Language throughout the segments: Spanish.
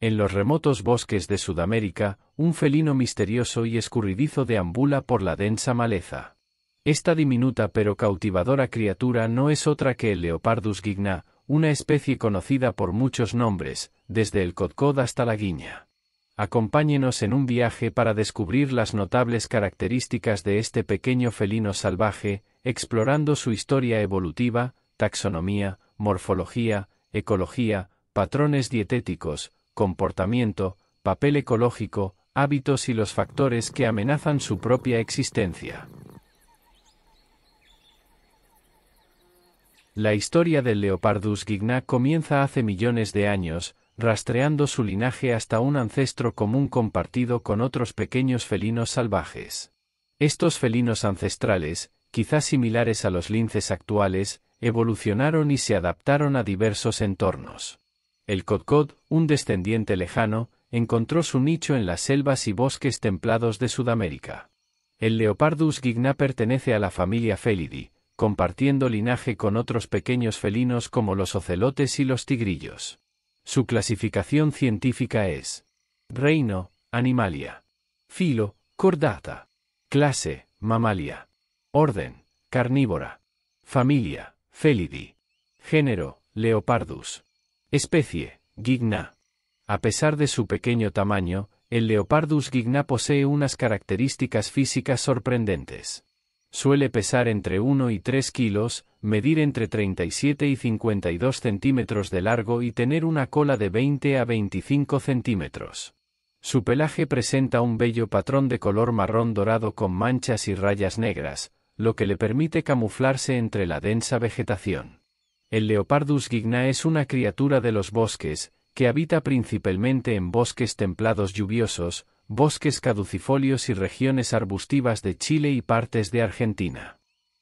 En los remotos bosques de Sudamérica, un felino misterioso y escurridizo deambula por la densa maleza. Esta diminuta pero cautivadora criatura no es otra que el Leopardus guigna, una especie conocida por muchos nombres, desde el codcod hasta la guiña. Acompáñenos en un viaje para descubrir las notables características de este pequeño felino salvaje, explorando su historia evolutiva, taxonomía, morfología, ecología, patrones dietéticos, comportamiento, papel ecológico, hábitos y los factores que amenazan su propia existencia. La historia del Leopardus gigna comienza hace millones de años, rastreando su linaje hasta un ancestro común compartido con otros pequeños felinos salvajes. Estos felinos ancestrales, quizás similares a los linces actuales, evolucionaron y se adaptaron a diversos entornos. El Codcod, un descendiente lejano, encontró su nicho en las selvas y bosques templados de Sudamérica. El Leopardus gigna pertenece a la familia Felidae, compartiendo linaje con otros pequeños felinos como los ocelotes y los tigrillos. Su clasificación científica es Reino, Animalia. Filo, Cordata. Clase, Mamalia. Orden, Carnívora. Familia, Felidae. Género, Leopardus. Especie, Gigna. A pesar de su pequeño tamaño, el Leopardus gigna posee unas características físicas sorprendentes. Suele pesar entre 1 y 3 kilos, medir entre 37 y 52 centímetros de largo y tener una cola de 20 a 25 centímetros. Su pelaje presenta un bello patrón de color marrón dorado con manchas y rayas negras, lo que le permite camuflarse entre la densa vegetación. El Leopardus gigna es una criatura de los bosques, que habita principalmente en bosques templados lluviosos, bosques caducifolios y regiones arbustivas de Chile y partes de Argentina.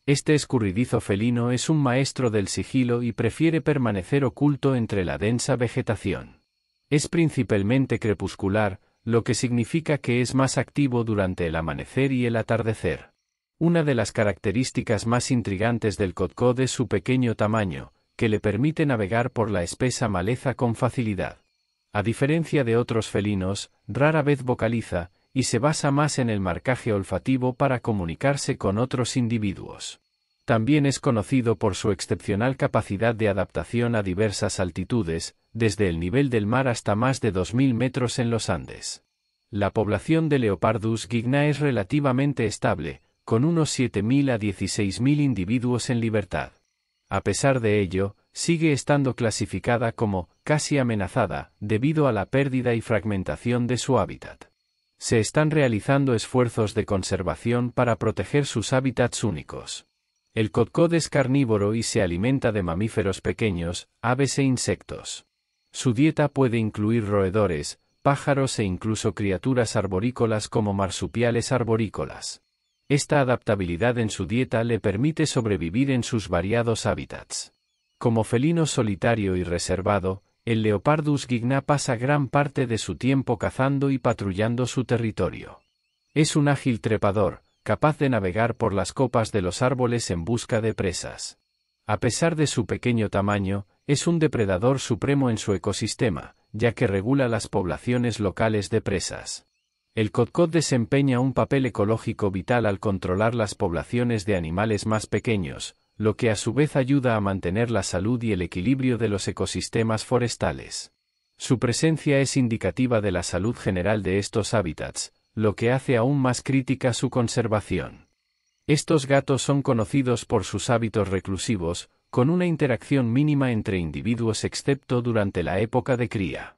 Este escurridizo felino es un maestro del sigilo y prefiere permanecer oculto entre la densa vegetación. Es principalmente crepuscular, lo que significa que es más activo durante el amanecer y el atardecer. Una de las características más intrigantes del COTCOD es su pequeño tamaño, que le permite navegar por la espesa maleza con facilidad. A diferencia de otros felinos, rara vez vocaliza, y se basa más en el marcaje olfativo para comunicarse con otros individuos. También es conocido por su excepcional capacidad de adaptación a diversas altitudes, desde el nivel del mar hasta más de 2.000 metros en los Andes. La población de Leopardus guigna es relativamente estable, con unos 7.000 a 16.000 individuos en libertad. A pesar de ello, sigue estando clasificada como casi amenazada, debido a la pérdida y fragmentación de su hábitat. Se están realizando esfuerzos de conservación para proteger sus hábitats únicos. El codcod es carnívoro y se alimenta de mamíferos pequeños, aves e insectos. Su dieta puede incluir roedores, pájaros e incluso criaturas arborícolas como marsupiales arborícolas. Esta adaptabilidad en su dieta le permite sobrevivir en sus variados hábitats. Como felino solitario y reservado, el Leopardus gigna pasa gran parte de su tiempo cazando y patrullando su territorio. Es un ágil trepador, capaz de navegar por las copas de los árboles en busca de presas. A pesar de su pequeño tamaño, es un depredador supremo en su ecosistema, ya que regula las poblaciones locales de presas. El cotcot desempeña un papel ecológico vital al controlar las poblaciones de animales más pequeños, lo que a su vez ayuda a mantener la salud y el equilibrio de los ecosistemas forestales. Su presencia es indicativa de la salud general de estos hábitats, lo que hace aún más crítica su conservación. Estos gatos son conocidos por sus hábitos reclusivos, con una interacción mínima entre individuos excepto durante la época de cría.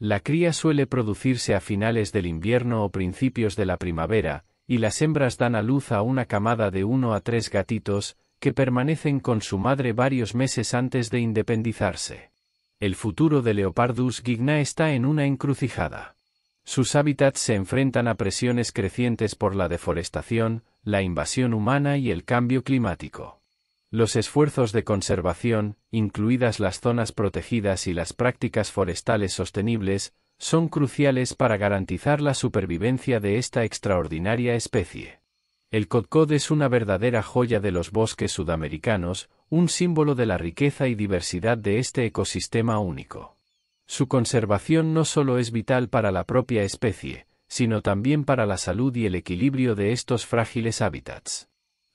La cría suele producirse a finales del invierno o principios de la primavera, y las hembras dan a luz a una camada de uno a tres gatitos, que permanecen con su madre varios meses antes de independizarse. El futuro de Leopardus guigna está en una encrucijada. Sus hábitats se enfrentan a presiones crecientes por la deforestación, la invasión humana y el cambio climático. Los esfuerzos de conservación, incluidas las zonas protegidas y las prácticas forestales sostenibles, son cruciales para garantizar la supervivencia de esta extraordinaria especie. El codcod es una verdadera joya de los bosques sudamericanos, un símbolo de la riqueza y diversidad de este ecosistema único. Su conservación no solo es vital para la propia especie, sino también para la salud y el equilibrio de estos frágiles hábitats.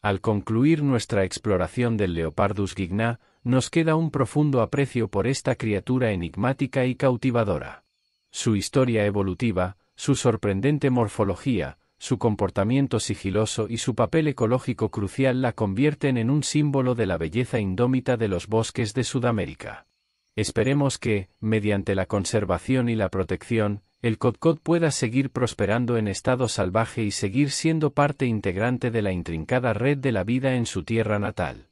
Al concluir nuestra exploración del Leopardus gigna, nos queda un profundo aprecio por esta criatura enigmática y cautivadora. Su historia evolutiva, su sorprendente morfología, su comportamiento sigiloso y su papel ecológico crucial la convierten en un símbolo de la belleza indómita de los bosques de Sudamérica. Esperemos que, mediante la conservación y la protección, el Kodkod pueda seguir prosperando en estado salvaje y seguir siendo parte integrante de la intrincada red de la vida en su tierra natal.